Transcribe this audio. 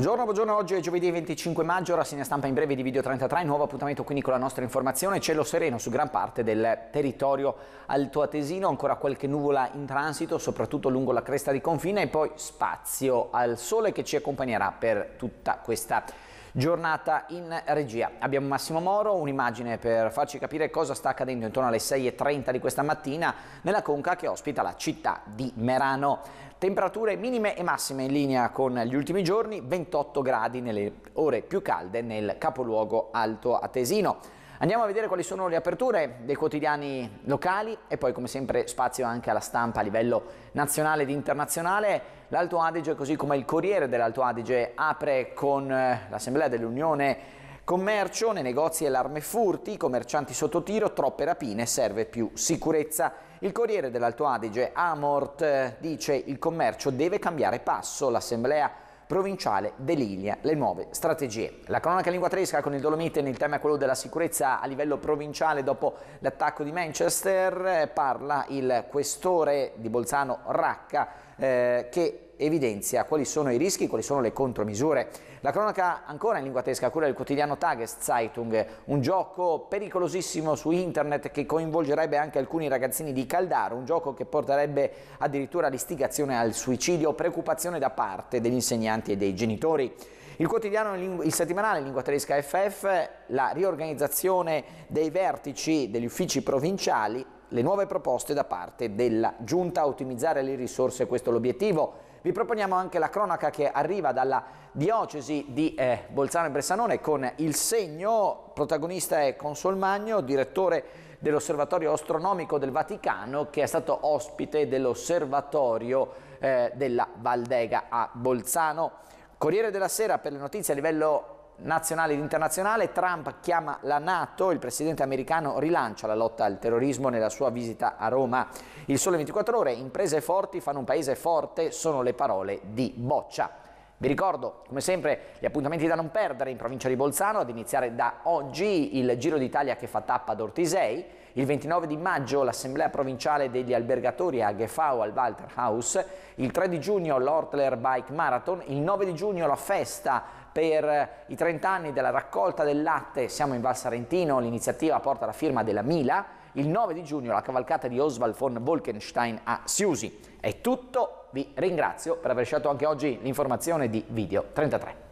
Buongiorno, buongiorno, oggi è giovedì 25 maggio, rassegna stampa in breve di Video 33, nuovo appuntamento quindi con la nostra informazione, cielo sereno su gran parte del territorio altoatesino, ancora qualche nuvola in transito, soprattutto lungo la cresta di confine e poi spazio al sole che ci accompagnerà per tutta questa giornata giornata in regia. Abbiamo Massimo Moro, un'immagine per farci capire cosa sta accadendo intorno alle 6.30 di questa mattina nella conca che ospita la città di Merano. Temperature minime e massime in linea con gli ultimi giorni, 28 gradi nelle ore più calde nel capoluogo Alto Atesino. Andiamo a vedere quali sono le aperture dei quotidiani locali e poi come sempre spazio anche alla stampa a livello nazionale ed internazionale. L'Alto Adige, così come il Corriere dell'Alto Adige, apre con eh, l'Assemblea dell'Unione Commercio, nei negozi e l'arme furti, commercianti sotto tiro, troppe rapine, serve più sicurezza. Il Corriere dell'Alto Adige, Amort, eh, dice il commercio deve cambiare passo, l'Assemblea provinciale delinea le nuove strategie. La cronaca lingua tedesca con il Dolomite nel tema è quello della sicurezza a livello provinciale dopo l'attacco di Manchester, eh, parla il questore di Bolzano Racca eh, che evidenzia quali sono i rischi, quali sono le contromisure. La cronaca ancora in lingua tedesca a cura del quotidiano Tageszeitung, un gioco pericolosissimo su internet che coinvolgerebbe anche alcuni ragazzini di Caldaro, un gioco che porterebbe addirittura all'istigazione al suicidio, preoccupazione da parte degli insegnanti e dei genitori. Il quotidiano, il settimanale in lingua tedesca FF, la riorganizzazione dei vertici degli uffici provinciali, le nuove proposte da parte della Giunta, ottimizzare le risorse, questo è l'obiettivo vi proponiamo anche la cronaca che arriva dalla diocesi di eh, Bolzano e Bressanone con il segno, protagonista è Consolmagno, direttore dell'Osservatorio Astronomico del Vaticano che è stato ospite dell'Osservatorio eh, della Valdega a Bolzano. Corriere della Sera per le notizie a livello nazionale ed internazionale, Trump chiama la Nato, il presidente americano rilancia la lotta al terrorismo nella sua visita a Roma. Il Sole 24 Ore, imprese forti fanno un paese forte, sono le parole di Boccia. Vi ricordo, come sempre, gli appuntamenti da non perdere in provincia di Bolzano, ad iniziare da oggi il Giro d'Italia che fa tappa ad Ortisei, il 29 di maggio l'Assemblea Provinciale degli Albergatori a Gefau al Walter House, il 3 di giugno l'Hortler Bike Marathon, il 9 di giugno la festa per i 30 anni della raccolta del latte siamo in Val Sarentino, l'iniziativa porta la firma della Mila, il 9 di giugno la cavalcata di Oswald von Wolkenstein a Siusi. È tutto, vi ringrazio per aver scelto anche oggi l'informazione di Video 33.